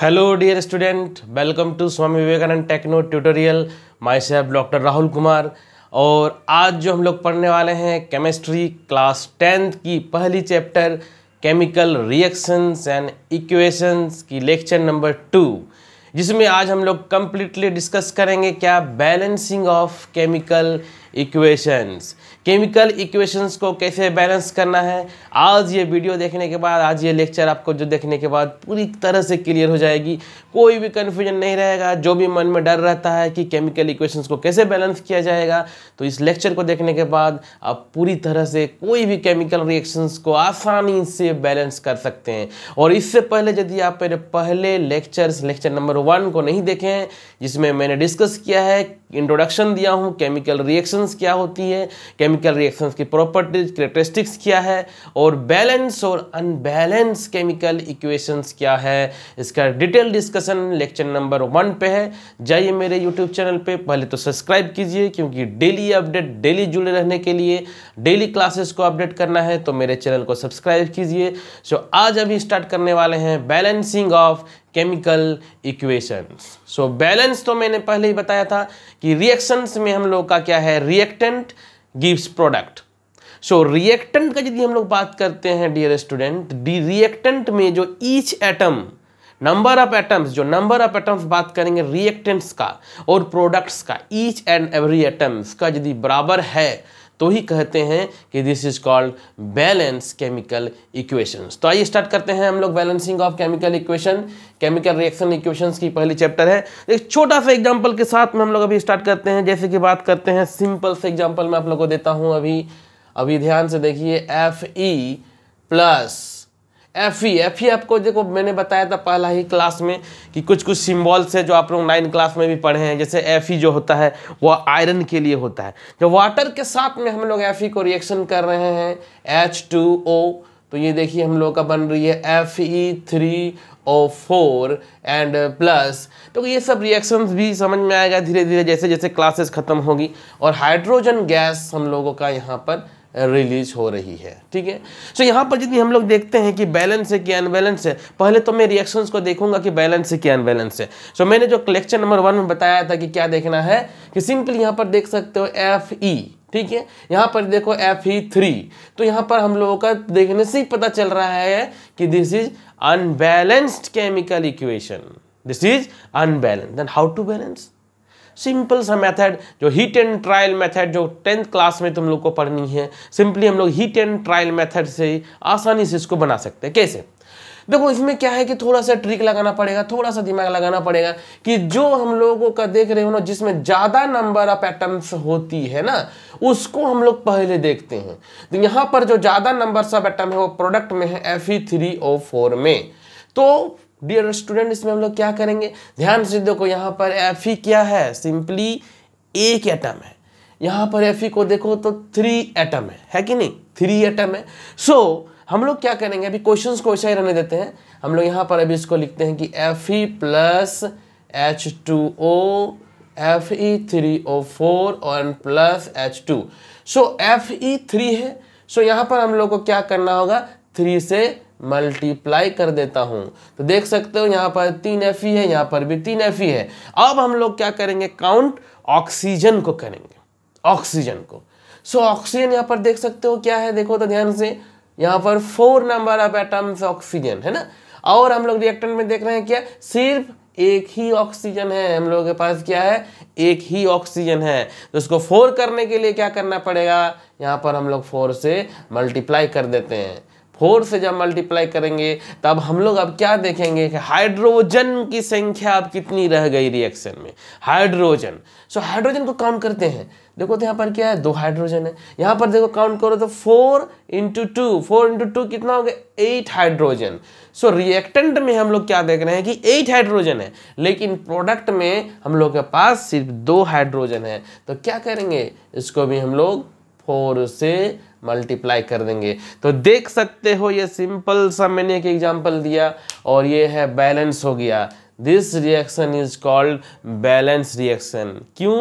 Hello dear student welcome to Swami Vivekananda techno tutorial myself doctor Rahul Kumar और आज जो हम लोग पढ़ने वाले हैं केमिस्ट्री क्लास टेंथ की पहली chapter chemical reactions and equations की लेक्चर नंबर टू जिसमें आज हम लोग कम्प्लीटली डिस्कस करेंगे क्या balancing of chemical equations chemical equations को कैसे बैलेंस करना है आज ये वीडियो देखने के बाद आज ये लेक्चर आपको जो देखने के बाद पूरी तरह से क्लियर हो जाएगी कोई भी कन्फ्यूजन नहीं रहेगा जो भी मन में डर रहता है कि केमिकल इक्वेशंस को कैसे बैलेंस किया जाएगा तो इस लेक्चर को देखने के बाद आप पूरी तरह से कोई भी केमिकल रिएक्शंस को आसानी से बैलेंस कर सकते हैं और इससे पहले यदि आप मेरे पहले लेक्चर्स लेक्चर नंबर वन को नहीं देखें जिसमें मैंने डिस्कस किया है इंट्रोडक्शन दिया हूँ केमिकल रिएक्शंस क्या होती है केमिकल केमिकल रिएक्शंस की प्रॉपर्टीज करेक्टरिस्टिक्स क्या है और बैलेंस और अनबैलेंस केमिकल इक्वेशंस क्या है इसका detail discussion lecture number one पे है जाइए मेरे यूट्यूब चैनल पे पहले तो सब्सक्राइब कीजिए क्योंकि डेली अपडेट डेली जुड़े रहने के लिए डेली क्लासेस को अपडेट करना है तो मेरे चैनल को सब्सक्राइब कीजिए सो आज अभी स्टार्ट करने वाले हैं balancing of chemical equations so balance तो मैंने पहले ही बताया था कि रिएक्शंस में हम लोग का क्या है reactant gives product so reactant का यदि हम लोग बात करते हैं डियर स्टूडेंट डी रिएक्टेंट में जो each atom number of atoms जो नंबर ऑफ एटम्स बात करेंगे रिएक्टेंट्स का और प्रोडक्ट्स का ईच एंड एवरी एटम्स का यदि बराबर है तो ही कहते हैं कि this is called balance chemical equations तो आइए स्टार्ट करते हैं हम लोग balancing of chemical equation chemical reaction equations की पहली चैप्टर है एक छोटा सा एग्जाम्पल के साथ में हम लोग अभी स्टार्ट करते हैं जैसे कि बात करते हैं सिंपल से एग्जाम्पल मैं आप लोग को देता हूँ अभी अभी ध्यान से देखिए F E plus F E F E आपको देखो मैंने बताया था पहला ही क्लास में कि कुछ कुछ सिम्बॉल्स है जो आप लोग नाइन क्लास में भी पढ़े हैं जैसे एफ ई e जो होता है वह आयरन के लिए होता है जो तो वाटर के साथ में हम लोग एफ ई e को रिएक्शन कर रहे हैं एच टू ओ तो ये देखिए हम लोग का बन रही है F E three O four and plus तो ये सब रिएक्शंस भी समझ में आएगा धीरे धीरे जैसे जैसे क्लासेस ख़त्म होगी और हाइड्रोजन गैस हम लोगों का यहाँ पर रिलीज हो रही है ठीक है सो यहाँ पर जितनी हम लोग देखते हैं कि बैलेंस है कि अनबैलेंस है पहले तो मैं रिएक्शंस को देखूंगा कि बैलेंस है कि अनबैलेंस है सो मैंने जो लेक्चर नंबर वन में बताया था कि क्या देखना है कि सिंपल यहाँ पर देख सकते हो एफ ई e, ठीक है यहाँ पर देखो एफ ई थ्री तो यहाँ पर हम लोगों का देखने से ही पता चल रहा है कि this is unbalanced chemical equation this is unbalance then how to balance simple सा मेथड जो हीट एंड ट्रायल मेथड जो टेंथ क्लास में तुम लोग को पढ़नी है सिंपली हम लोग हीट एंड ट्रायल मेथड से आसानी से इसको बना सकते हैं कैसे देखो इसमें क्या है कि थोड़ा सा ट्रिक लगाना पड़ेगा थोड़ा सा दिमाग लगाना पड़ेगा कि जो हम लोगों का देख रहे हो ना जिसमें ज़्यादा नंबर ऑफ एटम्स होती है ना उसको हम लोग पहले देखते हैं तो यहाँ पर जो ज़्यादा नंबर ऑफ एटम है वो प्रोडक्ट में है एफ e में तो डियर स्टूडेंट इसमें हम लोग क्या करेंगे ध्यान से देखो यहाँ पर एफ ई e क्या है सिंपली एक एटम है यहाँ पर एफ e को देखो तो थ्री एटम है है कि नहीं थ्री एटम है सो so, हम लोग क्या करेंगे अभी क्वेश्चन को ऐसा ही रहने देते हैं हम लोग यहाँ पर अभी इसको लिखते हैं कि F E plus H two O F E three O four और plus H two so F E three है सो so, यहाँ पर हम लोग को क्या करना होगा थ्री से मल्टीप्लाई कर देता हूं तो देख सकते हो यहाँ पर तीन एफ e है यहाँ पर भी तीन एफ e है अब हम लोग क्या करेंगे काउंट ऑक्सीजन को करेंगे ऑक्सीजन को सो so, ऑक्सीजन यहां पर देख सकते हो क्या है देखो तो ध्यान से यहाँ पर four number of atoms oxygen है ना और हम लोग रिएक्टर में देख रहे हैं क्या सिर्फ एक ही ऑक्सीजन है हम लोगों के पास क्या है एक ही ऑक्सीजन है तो उसको फोर करने के लिए क्या करना पड़ेगा यहाँ पर हम लोग फोर से मल्टीप्लाई कर देते हैं फोर से जब मल्टीप्लाई करेंगे तब हम लोग अब क्या देखेंगे कि हाइड्रोजन की संख्या अब कितनी रह गई रिएक्शन में हाइड्रोजन सो so, हाइड्रोजन को काउंट करते हैं देखो तो यहाँ पर क्या है दो हाइड्रोजन है यहाँ पर देखो काउंट करो तो four into two four into two कितना हो गया eight hydrogen so so, reactant में हम लोग क्या देख रहे हैं कि एट हाइड्रोजन है लेकिन प्रोडक्ट में हम लोग के पास सिर्फ दो हाइड्रोजन है तो क्या करेंगे इसको भी हम लोग फोर से मल्टीप्लाई कर देंगे तो देख सकते हो ये सिंपल सा मैंने एक एग्जांपल दिया और ये है बैलेंस हो गया this reaction is called balance reaction क्यों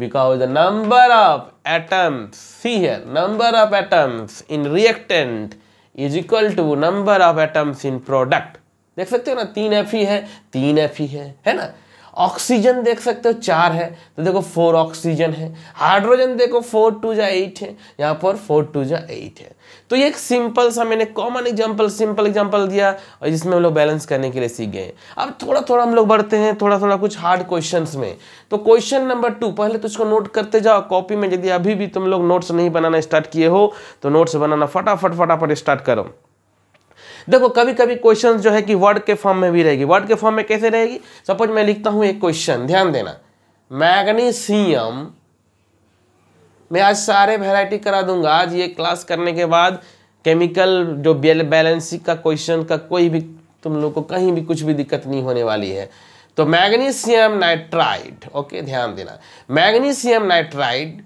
because the number of atoms see है number of atoms in reactant is equal to number of atoms in product देख सकते हो ना तीन एफ ही है तीन एफ ही है है ना ऑक्सीजन देख सकते हो चार है तो देखो फोर ऑक्सीजन है हाइड्रोजन देखो फोर टू जा एट है यहाँ पर फोर टू जा एट है तो ये एक सिंपल सा मैंने कॉमन एग्जाम्पल सिंपल एग्जाम्पल दिया और जिसमें हम लोग बैलेंस करने के लिए सीख गए अब थोड़ा थोड़ा हम लोग बढ़ते हैं थोड़ा थोड़ा कुछ हार्ड क्वेश्चन में तो क्वेश्चन नंबर टू पहले तो उसको नोट करते जाओ कॉपी में यदि अभी भी तुम लोग नोट्स नहीं बनाना स्टार्ट किए हो तो नोट्स बनाना फटाफट फटाफट स्टार्ट करो देखो कभी कभी क्वेश्चन जो है कि वर्ड के फॉर्म में भी रहेगी वर्ड के फॉर्म में कैसे रहेगी सपोज मैं लिखता हूं एक क्वेश्चन ध्यान देना मैग्नीशियम मैं आज सारे वेराइटी करा दूंगा आज ये क्लास करने के बाद केमिकल जो बैलेंसी का क्वेश्चन का कोई भी तुम लोग को कहीं भी कुछ भी दिक्कत नहीं होने वाली है तो मैग्नीशियम नाइट्राइड ओके ध्यान देना मैग्नीशियम नाइट्राइड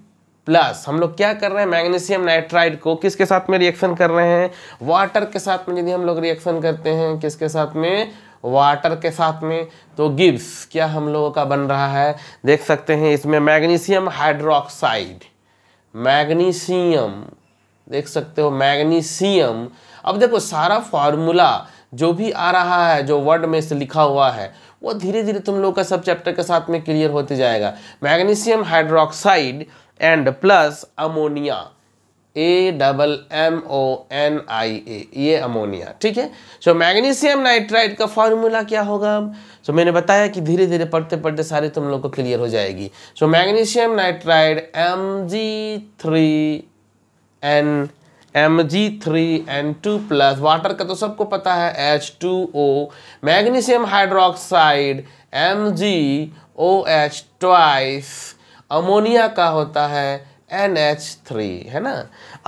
प्लस हम लोग क्या कर रहे हैं मैग्नीशियम नाइट्राइड को किसके साथ में रिएक्शन कर रहे हैं वाटर के साथ में यदि हम लोग रिएक्शन करते हैं किसके साथ में वाटर के साथ में तो गिब्स क्या हम लोगों का बन रहा है देख सकते हैं इसमें मैग्नीशियम हाइड्रोक्साइड मैग्नीशियम देख सकते हो मैग्नीशियम अब देखो सारा फार्मूला जो भी आ रहा है जो वर्ड में से लिखा हुआ है वो धीरे धीरे तुम लोग का सब चैप्टर के साथ में क्लियर होते जाएगा magnesium hydroxide and plus ammonia A double M O N I A ये अमोनिया ठीक है सो मैग्नीशियम नाइट्राइड का फॉर्मूला क्या होगा अब सो मैंने बताया कि धीरे धीरे पढ़ते पढ़ते सारे तुम लोग को क्लियर हो जाएगी so magnesium nitride M G three N M G three N two plus water का तो सबको पता है H two O magnesium hydroxide M G O H twice ammonia का होता है एन एच थ्री है ना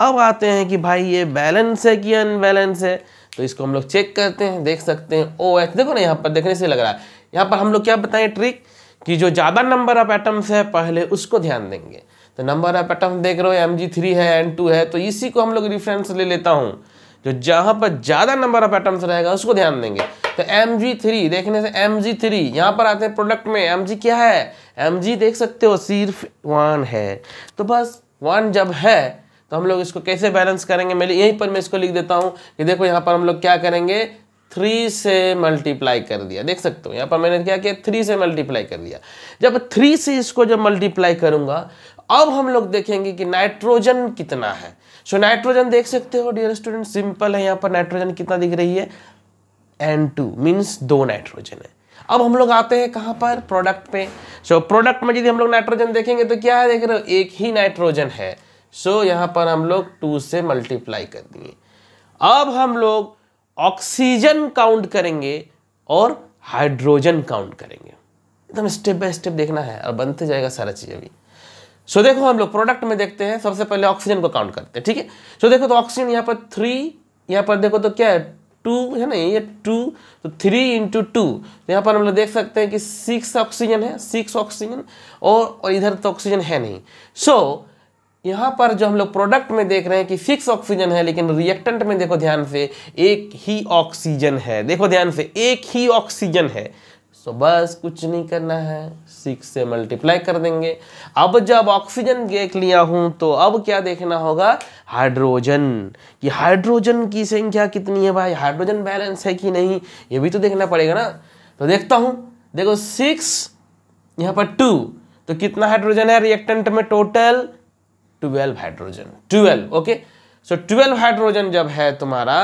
अब आते हैं कि भाई ये बैलेंस है कि अनबैलेंस है तो इसको हम लोग चेक करते हैं देख सकते हैं ओ एच देखो ना यहाँ पर देखने से लग रहा है यहाँ पर हम लोग क्या बताएं ट्रिक कि जो ज़्यादा नंबर ऑफ एटम्स है पहले उसको ध्यान देंगे तो नंबर ऑफ एटम देख रहे हो एम जी थ्री है एन टू है तो इसी को हम लोग रिफरेंस ले लेता हूँ जो जहाँ पर ज़्यादा नंबर ऑफ एटम्स रहेगा उसको ध्यान देंगे तो एम जी थ्री देखने से एम जी थ्री यहाँ पर आते हैं प्रोडक्ट में एम जी क्या है एम जी देख सकते हो सिर्फ वन है तो बस वन जब है तो हम लोग इसको कैसे बैलेंस करेंगे मैं यहीं पर मैं इसको लिख देता हूँ कि देखो यहाँ पर हम लोग क्या करेंगे थ्री से मल्टीप्लाई कर दिया देख सकते हो यहाँ पर मैंने क्या किया थ्री से मल्टीप्लाई कर दिया जब थ्री से इसको जब मल्टीप्लाई करूँगा अब हम लोग देखेंगे कि नाइट्रोजन कितना है सो so, नाइट्रोजन देख सकते हो डियर स्टूडेंट सिंपल है यहाँ पर नाइट्रोजन कितना दिख रही है एन टू मीन्स दो नाइट्रोजन है अब हम लोग आते हैं कहाँ पर प्रोडक्ट पे सो so, प्रोडक्ट में यदि हम लोग नाइट्रोजन देखेंगे तो क्या है देख रहे हो एक ही नाइट्रोजन है सो so, यहाँ पर हम लोग टू से मल्टीप्लाई कर दिए अब हम लोग ऑक्सीजन काउंट करेंगे और हाइड्रोजन काउंट करेंगे एकदम स्टेप बाय स्टेप देखना है और बनते जाएगा सारा चीज़ अभी सो so, देखो हम लोग प्रोडक्ट में देखते हैं सबसे पहले ऑक्सीजन को काउंट करते हैं ठीक है so, देखो तो ऑक्सीजन यहाँ पर थ्री यहाँ पर देखो तो क्या है टू है ना ये टू तो थ्री इंटू टू तो यहाँ पर हम लोग देख सकते हैं कि सिक्स ऑक्सीजन है सिक्स ऑक्सीजन और, और इधर तो ऑक्सीजन है नहीं सो so, यहाँ पर जो हम लोग प्रोडक्ट में देख रहे हैं कि सिक्स ऑक्सीजन है लेकिन रिएक्टेंट में देखो ध्यान से एक ही ऑक्सीजन है देखो ध्यान से एक ही ऑक्सीजन है सो बस कुछ नहीं करना है सिक्स से मल्टीप्लाई कर देंगे अब जब ऑक्सीजन देख लिया हूं तो अब क्या देखना होगा हाइड्रोजन कि हाइड्रोजन की संख्या कितनी है भाई हाइड्रोजन बैलेंस है कि नहीं ये भी तो देखना पड़ेगा ना तो देखता हूं देखो सिक्स यहाँ पर टू तो कितना हाइड्रोजन है रिएक्टेंट में total twelve hydrogen twelve okay so twelve hydrogen जब है तुम्हारा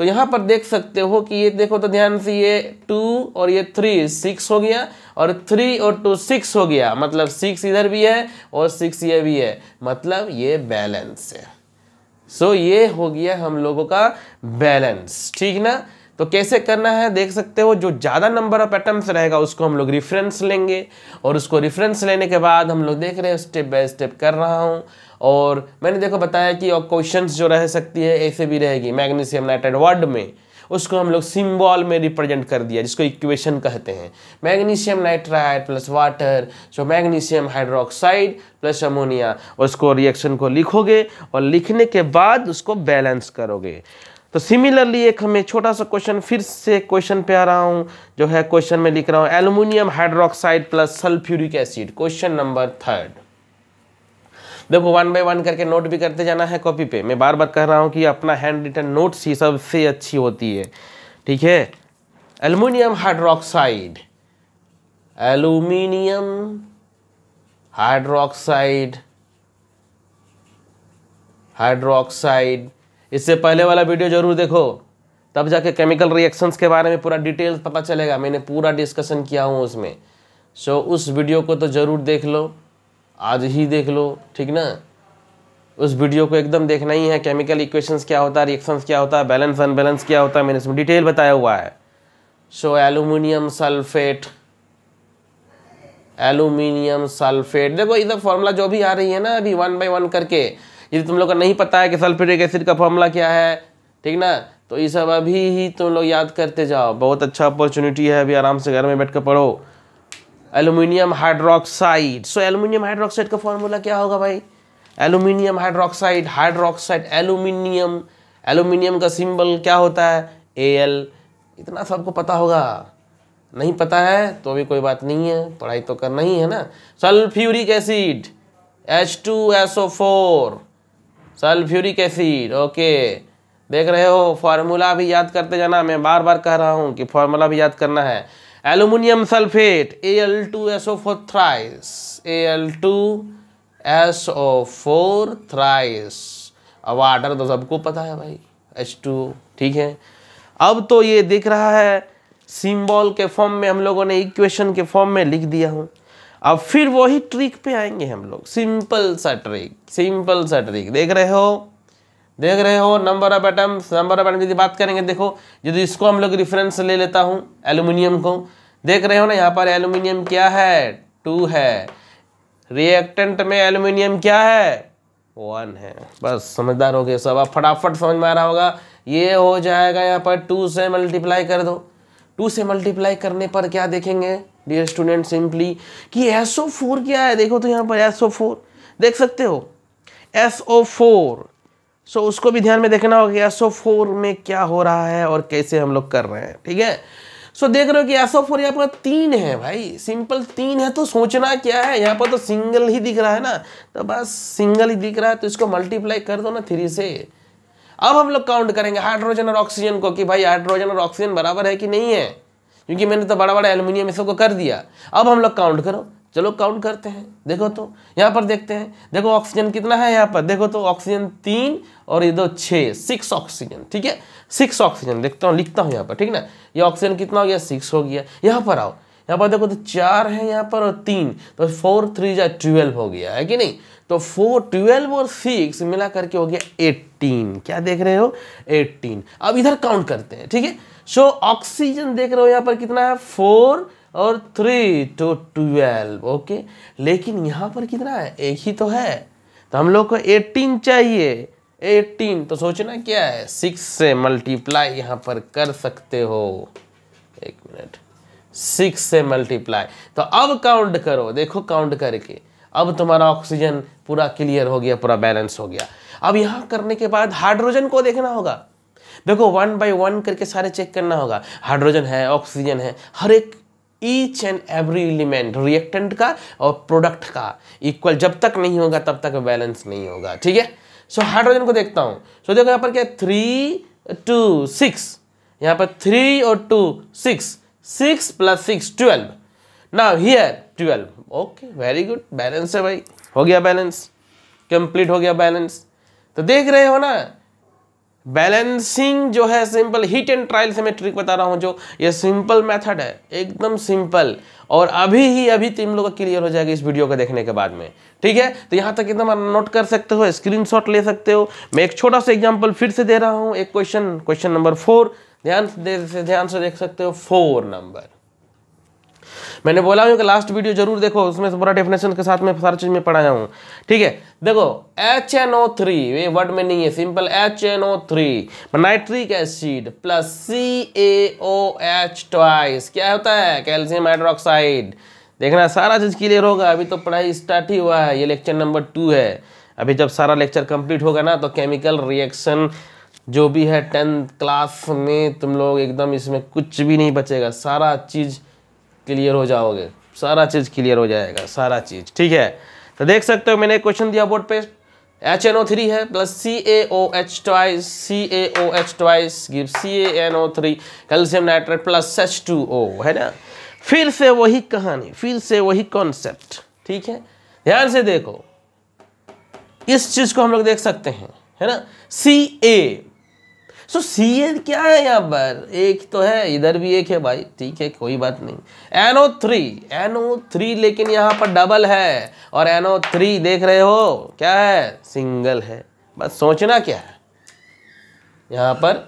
तो यहाँ पर देख सकते हो कि ये देखो तो ध्यान से ये टू और ये थ्री सिक्स हो गया और थ्री और टू सिक्स हो गया मतलब सिक्स इधर भी है और सिक्स ये भी है मतलब ये बैलेंस है सो so, ये हो गया हम लोगों का बैलेंस ठीक ना तो कैसे करना है देख सकते हो जो ज़्यादा नंबर ऑफ एटम्स रहेगा उसको हम लोग रेफरेंस लेंगे और उसको रेफरेंस लेने के बाद हम लोग देख रहे हैं स्टेप बाय स्टेप कर रहा हूँ और मैंने देखो बताया कि क्वेश्चन जो रह सकती है ऐसे भी रहेगी मैग्नीशियम नाइट्राइड वर्ड में उसको हम लोग सिम्बॉल में रिप्रेजेंट कर दिया जिसको इक्वेशन कहते हैं magnesium nitride plus water so magnesium hydroxide plus ammonia उसको रिएक्शन को लिखोगे और लिखने के बाद उसको बैलेंस करोगे तो सिमिलरली एक हमें छोटा सा क्वेश्चन फिर से क्वेश्चन पे आ रहा हूँ जो है क्वेश्चन में लिख रहा हूँ aluminium hydroxide plus sulphuric acid question number third देखो वन बाय वन करके नोट भी करते जाना है कॉपी पे मैं बार बार कह रहा हूँ कि अपना हैंड रिटन नोट्स ही सबसे अच्छी होती है ठीक है aluminium hydroxide aluminium hydroxide hydroxide इससे पहले वाला वीडियो जरूर देखो तब जाके केमिकल रिएक्शंस के बारे में पूरा डिटेल्स पता चलेगा मैंने पूरा डिस्कशन किया हूँ उसमें सो so, उस वीडियो को तो ज़रूर देख लो आज ही देख लो ठीक ना उस वीडियो को एकदम देखना ही है केमिकल इक्वेशंस क्या होता है रिएक्शंस क्या होता है बैलेंस अनबैलेंस क्या होता है मैंने इसमें डिटेल बताया हुआ है so aluminium sulphate aluminium sulphate देखो इधर फॉर्मूला जो भी आ रही है ना अभी वन बाई वन करके यदि तुम लोग का नहीं पता है कि सल्फेटिक एसिड का फॉर्मूला क्या है ठीक ना तो ये सब अभी ही तुम लोग याद करते जाओ बहुत अच्छा अपॉर्चुनिटी है अभी आराम से घर में बैठ कर पढ़ो aluminium hydroxide so aluminium hydroxide का फॉर्मूला क्या होगा भाई aluminium hydroxide hydroxide aluminium aluminium का सिंबल क्या होता है ए एल इतना सबको पता होगा नहीं पता है तो भी कोई बात नहीं है पढ़ाई तो करना ही है ना sulphuric acid H two S O four sulphuric acid okay देख रहे हो फार्मूला भी याद करते जाना मैं बार बार कह रहा हूँ कि फार्मूला भी याद करना है aluminium sulphate A L two S O four thrice A L two S O four thrice अब वाटर तो सबको पता है भाई एच टू ठीक है अब तो ये दिख रहा है सिंबल के फॉर्म में हम लोगों ने इक्वेशन के फॉर्म में लिख दिया हूँ अब फिर वही ट्रिक पे आएंगे हम लोग सिंपल सा ट्रिक सिंपल सा ट्रिक देख रहे हो देख रहे हो number of atoms number of atom यदि बात करेंगे देखो यदि इसको हम लोग रिफरेंस ले लेता हूँ एल्यूमिनियम को देख रहे हो ना यहाँ पर एल्यूमिनियम क्या है टू है रिएक्टेंट में एल्यूमिनियम क्या है वन है बस समझदार हो गए सब आप फटाफट समझ में आ रहा होगा ये हो जाएगा यहाँ पर टू से मल्टीप्लाई कर दो टू से मल्टीप्लाई करने पर क्या देखेंगे डियर स्टूडेंट सिंपली कि एस ओ फोर क्या है देखो तो यहाँ पर एस ओ फोर देख सकते हो S O four so so, उसको भी ध्यान में देखना होगा एसओ फोर में क्या हो रहा है और कैसे हम लोग कर रहे हैं ठीक है सो so, देख रहे हो कि एसओ फोर यहाँ पर तीन है भाई सिंपल तीन है तो सोचना क्या है यहाँ पर तो सिंगल ही दिख रहा है ना तो बस सिंगल ही दिख रहा है तो इसको मल्टीप्लाई कर दो ना थ्री से अब हम लोग काउंट करेंगे हाइड्रोजन और ऑक्सीजन को कि भाई हाइड्रोजन और ऑक्सीजन बराबर है कि नहीं है क्योंकि मैंने तो बड़ा बड़ा एल्यूमिनियम इसको कर दिया अब हम लोग काउंट करो चलो काउंट करते हैं देखो तो यहाँ पर देखते हैं देखो ऑक्सीजन कितना है यहाँ पर देखो तो ऑक्सीजन तीन और ये दो छः सिक्स ऑक्सीजन ठीक है सिक्स ऑक्सीजन देखता हूँ लिखता हूँ यहाँ पर ठीक ना ये ऑक्सीजन कितना हो गया सिक्स हो गया यहाँ पर आओ यहाँ पर देखो तो चार है यहाँ पर और तीन तो फोर थ्री या ट्वेल्व हो गया है कि नहीं तो फोर ट्वेल्व और सिक्स मिला करके हो गया एट्टीन क्या देख रहे हो एट्टीन अब इधर काउंट करते हैं ठीक है सो ऑक्सीजन देख रहे हो यहाँ पर कितना है फोर और थ्री टू ट्वेल्व ओके लेकिन यहाँ पर कितना है एक ही तो है तो हम लोग को एटीन चाहिए एटीन तो सोचना क्या है सिक्स से मल्टीप्लाई यहाँ पर कर सकते हो एक मिनट सिक्स से मल्टीप्लाई तो अब काउंट करो देखो काउंट करके अब तुम्हारा ऑक्सीजन पूरा क्लियर हो गया पूरा बैलेंस हो गया अब यहाँ करने के बाद हाइड्रोजन को देखना होगा देखो वन बाई वन करके सारे चेक करना होगा हाइड्रोजन है ऑक्सीजन है हर एक each and every element reactant का और प्रोडक्ट का इक्वल जब तक नहीं होगा तब तक बैलेंस नहीं होगा ठीक है सो हाइड्रोजन को देखता हूं सो so, देखो यहां पर क्या थ्री टू सिक्स यहां पर थ्री और two six six plus six twelve now here twelve okay very good balance है भाई हो गया बैलेंस कंप्लीट हो गया बैलेंस तो देख रहे हो ना बैलेंसिंग जो है सिंपल हीट एंड ट्रायल से मैं ट्रिक बता रहा हूँ जो ये सिंपल मेथड है एकदम सिंपल और अभी ही अभी तीन लोग का क्लियर हो जाएगा इस वीडियो को देखने के बाद में ठीक है तो यहाँ तक एकदम नोट कर सकते हो स्क्रीनशॉट ले सकते हो मैं एक छोटा सा एग्जाम्पल फिर से दे रहा हूँ एक क्वेश्चन क्वेश्चन नंबर फोर ध्यान से ध्यान से देख सकते हो फोर नंबर मैंने बोला हूँ कि लास्ट वीडियो जरूर देखो उसमें पूरा डेफिनेशन के साथ में सारा चीज़ में पढ़ाया हूँ ठीक है देखो एच एन ओ थ्री ये वर्ड में नहीं है simple H N O three nitric acid plus C A O H twice क्या होता है कैल्शियम हाइड्रोक्साइड देखना सारा चीज़ क्लियर होगा अभी तो पढ़ाई स्टार्ट ही हुआ है ये लेक्चर नंबर टू है अभी जब सारा लेक्चर कंप्लीट होगा ना तो केमिकल रिएक्शन जो भी है टेंथ क्लास में तुम लोग एकदम इसमें कुछ भी नहीं बचेगा सारा चीज़ क्लियर हो जाओगे सारा चीज़ क्लियर हो जाएगा सारा चीज़ ठीक है तो देख सकते हो मैंने क्वेश्चन दिया बोर्ड पे एच एन ओ थ्री है plus C A O H twice C A O H twice give C A N O three calcium nitrate plus H two O है ना फिर से वही कहानी फिर से वही कॉन्सेप्ट ठीक है ध्यान से देखो इस चीज़ को हम लोग देख सकते हैं है ना सी ए सो सी क्या है यहाँ पर एक तो है इधर भी एक है भाई ठीक है कोई बात नहीं एनओ थ्री एनओ थ्री लेकिन यहाँ पर डबल है और एनओ थ्री देख रहे हो क्या है सिंगल है बस सोचना क्या है यहाँ पर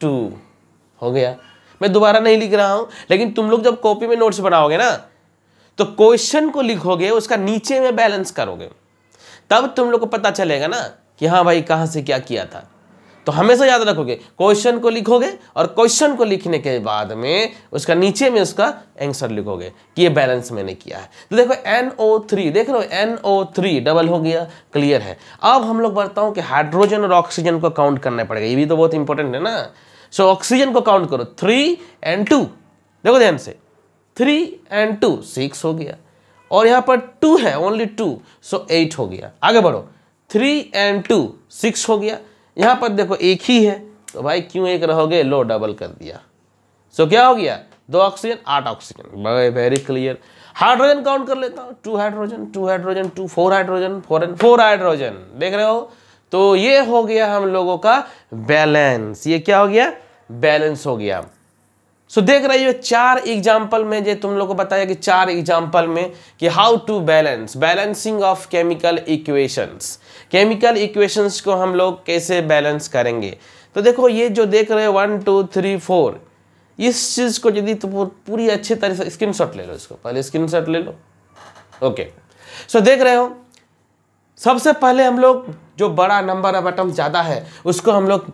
टू हो गया मैं दोबारा नहीं लिख रहा हूँ लेकिन तुम लोग जब कॉपी में नोट्स बनाओगे ना तो क्वेश्चन को लिखोगे उसका नीचे में बैलेंस करोगे तब तुम लोग को पता चलेगा ना कि हाँ भाई कहाँ से क्या किया था तो हमेशा याद रखोगे क्वेश्चन को लिखोगे और क्वेश्चन को लिखने के बाद में उसका नीचे में उसका आंसर लिखोगे कि ये बैलेंस मैंने किया है तो देखो एन ओ थ्री देख लो एन ओ थ्री डबल हो गया क्लियर है अब हम लोग बढ़ता हूं कि हाइड्रोजन और ऑक्सीजन को काउंट करना पड़ेगा ये भी तो बहुत इंपॉर्टेंट है ना सो so, ऑक्सीजन को काउंट करो थ्री एंड टू देखो ध्यान से थ्री एंड टू सिक्स हो गया और यहाँ पर टू है ओनली टू सो एट हो गया आगे बढ़ो थ्री एंड टू सिक्स हो गया यहाँ पर देखो एक ही है तो भाई क्यों एक रहोगे लो डबल कर दिया सो क्या हो गया दो ऑक्सीजन आठ oxygen very clear hydrogen count कर लेता हूँ two hydrogen two hydrogen two four hydrogen four and four hydrogen देख रहे हो तो ये हो गया हम लोगों का बैलेंस ये क्या हो गया बैलेंस हो गया सो so, देख रही हो चार एग्जाम्पल में जो तुम लोग को बताया कि चार एग्जाम्पल में कि how to balance balancing of chemical equations chemical equations को हम लोग कैसे बैलेंस करेंगे तो देखो ये जो देख रहे हो वन टू थ्री फोर इस चीज़ को यदि तो पूरी अच्छी तरह से स्क्रीन ले लो इसको पहले स्क्रीन ले लो ओके सो so, देख रहे हो सबसे पहले हम लोग जो बड़ा नंबर ऑफ एटम ज़्यादा है उसको हम लोग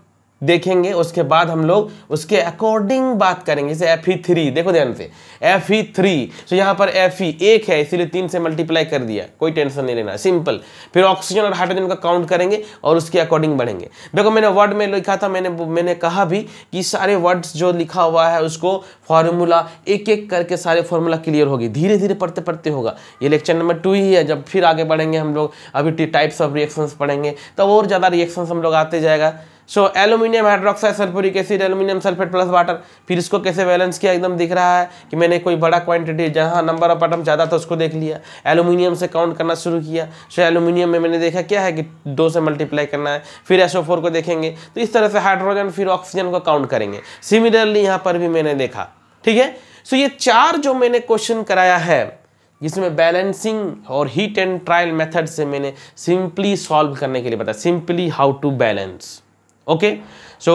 देखेंगे उसके बाद हम लोग उसके अकॉर्डिंग बात करेंगे जैसे एफ ई थ्री देखो ध्यान से एफ ई थ्री तो यहाँ पर एफ ई e एक है इसीलिए तीन से मल्टीप्लाई कर दिया कोई टेंशन नहीं लेना सिंपल फिर ऑक्सीजन और हाइड्रोजन का काउंट करेंगे और उसके अकॉर्डिंग बढ़ेंगे देखो मैंने वर्ड में लिखा था मैंने मैंने कहा भी कि सारे वर्ड्स जो लिखा हुआ है उसको फार्मूला एक एक करके सारे फार्मूला क्लियर होगी धीरे धीरे पढ़ते पढ़ते होगा ये लेक्चर नंबर टू ही है जब फिर आगे बढ़ेंगे हम लोग अभी टाइप्स ऑफ रिएक्शंस पढ़ेंगे तब और ज़्यादा रिएक्शंस हम लोग आते जाएगा so aluminium hydroxide sulphuric acid aluminium sulphate plus water फिर इसको कैसे बैलेंस किया एकदम दिख रहा है कि मैंने कोई बड़ा क्वांटिटी जहाँ नंबर ऑफ आइटम ज़्यादा था उसको देख लिया एलुमिनियम से काउंट करना शुरू किया सो एलुमिनियम में मैंने देखा क्या है कि दो से मल्टीप्लाई करना है फिर एस को देखेंगे तो इस तरह से हाइड्रोजन फिर ऑक्सीजन को काउंट करेंगे सिमिलरली यहाँ पर भी मैंने देखा ठीक है सो ये चार जो मैंने क्वेश्चन कराया है जिसमें बैलेंसिंग और हीट एंड ट्रायल मेथड से मैंने सिंपली सॉल्व करने के लिए बताया simply how to balance okay so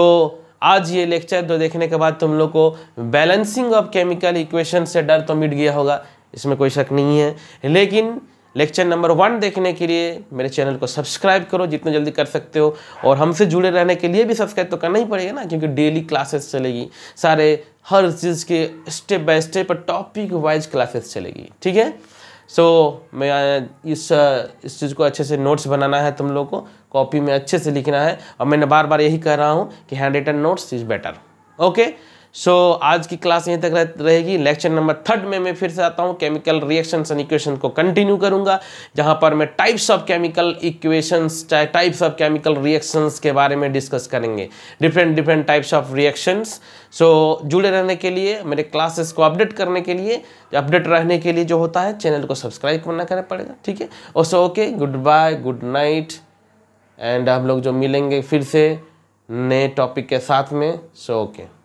आज ये लेक्चर तो देखने के बाद तुम लोग को बैलेंसिंग ऑफ केमिकल इक्वेशन से डर तो मिट गया होगा इसमें कोई शक नहीं है लेकिन लेक्चर नंबर वन देखने के लिए मेरे चैनल को सब्सक्राइब करो जितना जल्दी कर सकते हो और हमसे जुड़े रहने के लिए भी सब्सक्राइब तो करना ही पड़ेगा ना क्योंकि डेली क्लासेस चलेगी सारे हर चीज़ के step by step topic wise classes चलेगी ठीक है सो so, मैं इस इस चीज़ को अच्छे से नोट्स बनाना है तुम लोग को कॉपी में अच्छे से लिखना है और मैंने बार बार यही कह रहा हूँ कि hand written notes is better okay so so, आज की क्लास यहीं तक रह, रहेगी लेक्चर नंबर थर्ड में मैं फिर से आता हूँ केमिकल रिएक्शंस एंड इक्वेशन को कंटिन्यू करूँगा जहाँ पर मैं टाइप्स ऑफ केमिकल इक्वेशंस चाहे टाइप्स ऑफ केमिकल रिएक्शंस के बारे में डिस्कस करेंगे different different types of reactions so जुड़े रहने के लिए मेरे क्लासेस को अपडेट करने के लिए अपडेट रहने के लिए जो होता है चैनल को सब्सक्राइब करना करना पड़ेगा ठीक है और so okay good bye good night and हम लोग जो मिलेंगे फिर से नए टॉपिक के साथ में सो so, ओके okay.